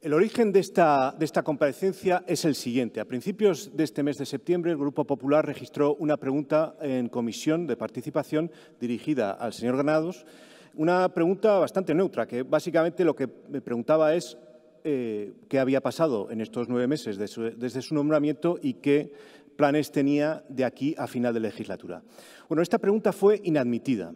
El origen de esta, comparecencia es el siguiente. A principios de este mes de septiembre, el Grupo Popular registró una pregunta en comisión de participación dirigida al señor Granados, una pregunta bastante neutra, que básicamente lo que me preguntaba es eh, qué había pasado en estos nueve meses desde su nombramiento y qué planes tenía de aquí a final de legislatura. Bueno, esta pregunta fue inadmitida.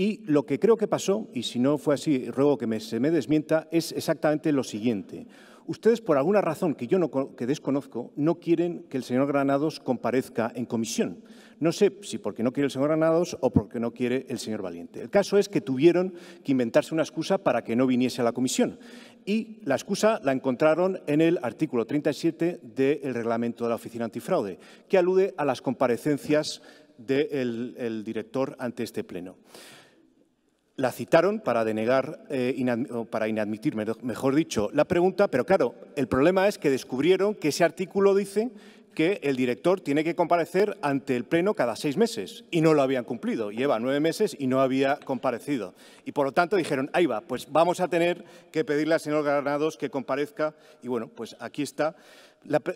Y lo que creo que pasó, y si no fue así, ruego que se me desmienta, es exactamente lo siguiente. Ustedes, por alguna razón que yo no, desconozco, no quieren que el señor Granados comparezca en comisión. No sé si porque no quiere el señor Granados o porque no quiere el señor Valiente. El caso es que tuvieron que inventarse una excusa para que no viniese a la comisión. Y la excusa la encontraron en el artículo 37 del reglamento de la Oficina Antifraude, que alude a las comparecencias del director ante este pleno la citaron para denegar, eh, para inadmitir, mejor dicho, la pregunta, pero claro, el problema es que descubrieron que ese artículo dice que el director tiene que comparecer ante el Pleno cada seis meses y no lo habían cumplido. Lleva nueve meses y no había comparecido. Y por lo tanto dijeron, ahí va, pues vamos a tener que pedirle al señor Granados que comparezca. Y bueno, pues aquí está.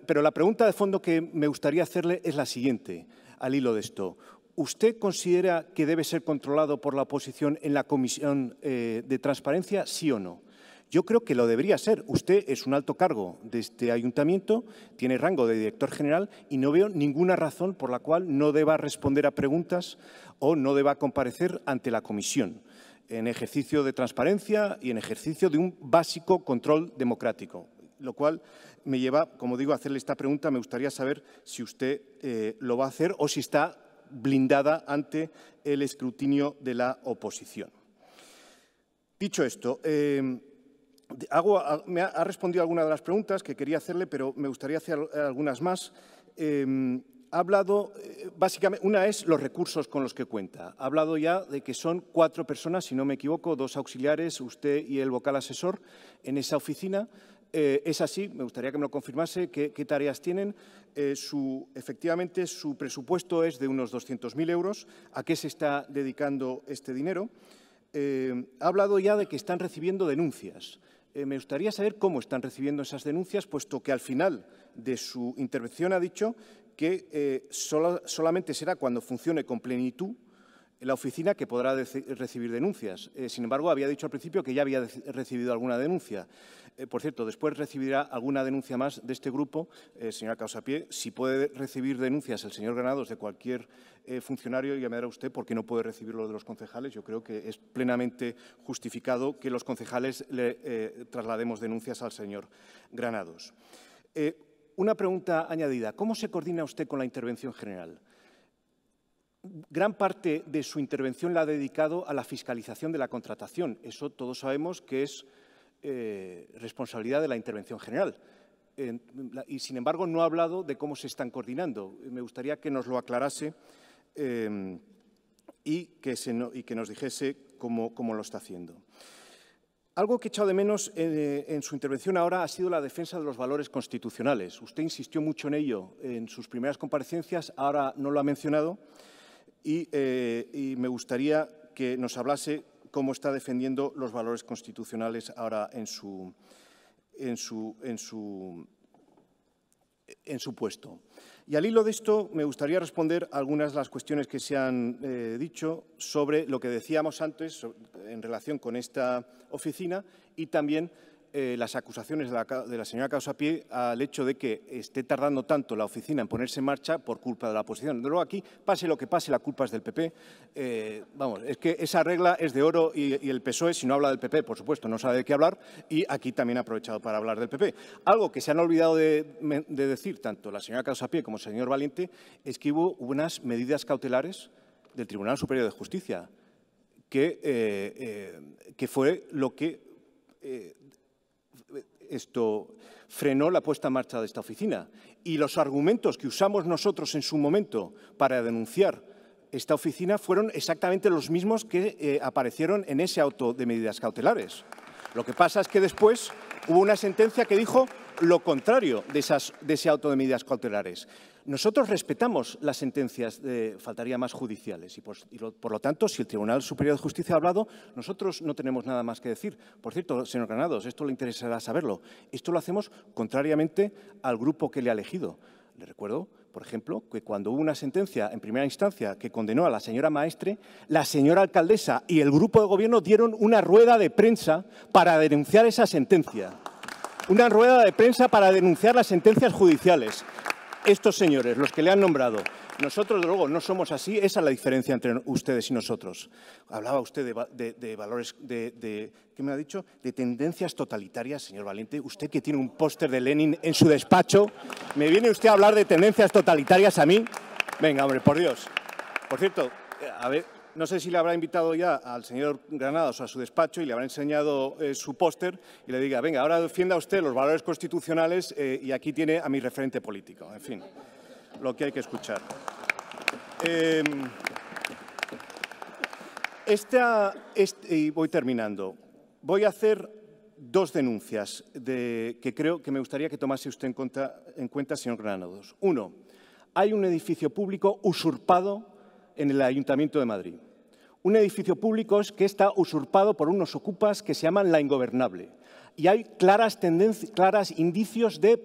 pero la pregunta de fondo que me gustaría hacerle es la siguiente, al hilo de esto. ¿Usted considera que debe ser controlado por la oposición en la Comisión eh, de Transparencia, sí o no? Yo creo que lo debería ser. Usted es un alto cargo de este ayuntamiento, tiene rango de director general y no veo ninguna razón por la cual no deba responder a preguntas o no deba comparecer ante la comisión en ejercicio de transparencia y en ejercicio de un básico control democrático. Lo cual me lleva, como digo, a hacerle esta pregunta. Me gustaría saber si usted eh, lo va a hacer o si está blindada ante el escrutinio de la oposición. Dicho esto, em, me ha, respondido a algunas de las preguntas que quería hacerle, pero me gustaría hacer algunas más. Em, ha hablado, eh, básicamente, una es los recursos con los que cuenta. Ha hablado ya de que son cuatro personas, si no me equivoco, dos auxiliares, usted y el vocal asesor, en esa oficina. Eh, es así, me gustaría que me lo confirmase, qué, tareas tienen. Eh, su, efectivamente, su presupuesto es de unos 200.000 euros. ¿A qué se está dedicando este dinero? Eh, ha hablado ya de que están recibiendo denuncias. me gustaría saber cómo están recibiendo esas denuncias, puesto que al final de su intervención ha dicho que solamente será cuando funcione con plenitud la oficina que podrá recibir denuncias. Eh, sin embargo, había dicho al principio que ya había recibido alguna denuncia. Eh, por cierto, después recibirá alguna denuncia más de este grupo, eh, señora Causapié. Si puede recibir denuncias el señor Granados de cualquier funcionario, llamará me usted porque no puede recibirlo de los concejales. Yo creo que es plenamente justificado que los concejales le traslademos denuncias al señor Granados. una pregunta añadida. ¿Cómo se coordina usted con la intervención general? gran parte de su intervención la ha dedicado a la fiscalización de la contratación. Eso todos sabemos que es eh, responsabilidad de la intervención general. y, sin embargo, no ha hablado de cómo se están coordinando. Me gustaría que nos lo aclarase em, y, que nos dijese cómo, lo está haciendo. Algo que he echado de menos eh, en, su intervención ahora ha sido la defensa de los valores constitucionales. Usted insistió mucho en ello en sus primeras comparecencias, ahora no lo ha mencionado. Eh, y, me gustaría que nos hablase cómo está defendiendo los valores constitucionales ahora en su, en su, en su, en su puesto. Y al hilo de esto, me gustaría responder algunas de las cuestiones que se han eh, dicho sobre lo que decíamos antes en relación con esta oficina y también eh, las acusaciones de la, señora Causapié al hecho de que esté tardando tanto la oficina en ponerse en marcha por culpa de la oposición. Luego aquí, pase lo que pase, la culpa es del PP. Eh, vamos, es que esa regla es de oro y, el PSOE, si no habla del PP, por supuesto, no sabe de qué hablar y aquí también ha aprovechado para hablar del PP. Algo que se han olvidado de, decir tanto la señora Causapié como el señor Valiente es que hubo unas medidas cautelares del Tribunal Superior de Justicia que, eh, que fue lo que esto frenó la puesta en marcha de esta oficina. Y los argumentos que usamos nosotros en su momento para denunciar esta oficina fueron exactamente los mismos que eh, aparecieron en ese auto de medidas cautelares. Lo que pasa es que después hubo una sentencia que dijo lo contrario de, esas, ese auto de medidas cautelares. Nosotros respetamos las sentencias, de, faltaría más judiciales, y, por, por, lo, tanto, si el Tribunal Superior de Justicia ha hablado, nosotros no tenemos nada más que decir. Por cierto, señor Granados, esto le interesará saberlo. Esto lo hacemos contrariamente al grupo que le ha elegido. Le recuerdo, por ejemplo, que cuando hubo una sentencia en primera instancia que condenó a la señora maestre, la señora alcaldesa y el grupo de gobierno dieron una rueda de prensa para denunciar esa sentencia una rueda de prensa para denunciar las sentencias judiciales. Estos señores, los que le han nombrado, nosotros, luego, no somos así. Esa es la diferencia entre ustedes y nosotros. Hablaba usted de, valores, de, ¿qué me ha dicho? De tendencias totalitarias, señor Valiente. Usted que tiene un póster de Lenin en su despacho, ¿me viene usted a hablar de tendencias totalitarias a mí? Venga, hombre, por Dios. Por cierto, eh, a ver, no sé si le habrá invitado ya al señor Granados a su despacho y le habrá enseñado eh, su póster y le diga, venga, ahora defienda usted los valores constitucionales eh, y aquí tiene a mi referente político. En fin, lo que hay que escuchar. Em, y voy terminando. Voy a hacer dos denuncias que creo que me gustaría que tomase usted en cuenta, señor Granados. Uno, hay un edificio público usurpado en el Ayuntamiento de Madrid un edificio público que está usurpado por unos ocupas que se llaman la ingobernable. Y hay claras, claras indicios de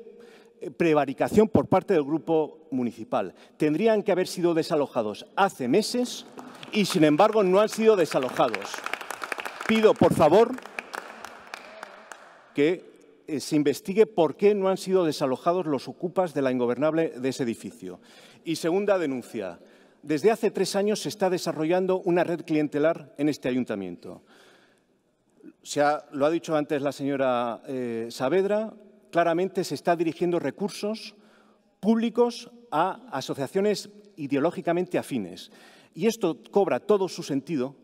eh, prevaricación por parte del grupo municipal. Tendrían que haber sido desalojados hace meses y, sin embargo, no han sido desalojados. Pido, por favor, que eh, se investigue por qué no han sido desalojados los ocupas de la ingobernable de ese edificio. Y segunda denuncia, desde hace tres años se está desarrollando una red clientelar en este ayuntamiento. lo ha dicho antes la señora eh, Saavedra, claramente se está dirigiendo recursos públicos a asociaciones ideológicamente afines. Y esto cobra todo su sentido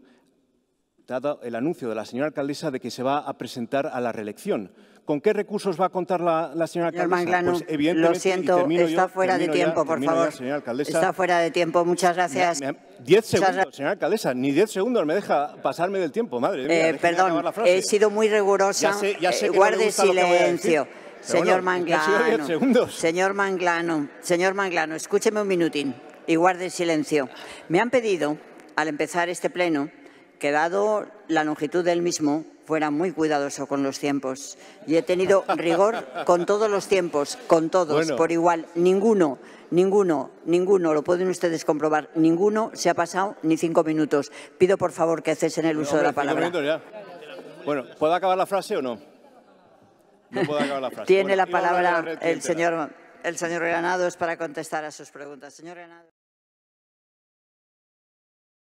dado el anuncio de la señora alcaldesa de que se va a presentar a la reelección. ¿Con qué recursos va a contar la, señora alcaldesa? Pues, lo siento, está fuera de tiempo, por favor. está fuera de tiempo, muchas gracias. diez segundos, señora alcaldesa, ni diez segundos me deja pasarme del tiempo, madre eh, Perdón, he sido muy rigurosa, ya eh, guarde silencio. Señor, Manglano, señor Manglano, señor Manglano, escúcheme un minutín y guarde silencio. Me han pedido, al empezar este pleno, que dado la longitud del mismo, fuera muy cuidadoso con los tiempos. Y he tenido rigor con todos los tiempos, con todos, por igual. Ninguno, ninguno, ninguno, lo pueden ustedes comprobar, ninguno se ha pasado ni cinco minutos. Pido por favor que cesen el uso de la palabra. Bueno, ¿puedo acabar la frase o no? No puedo acabar la frase. Tiene la palabra el señor, el señor Granados para contestar a sus preguntas. Señor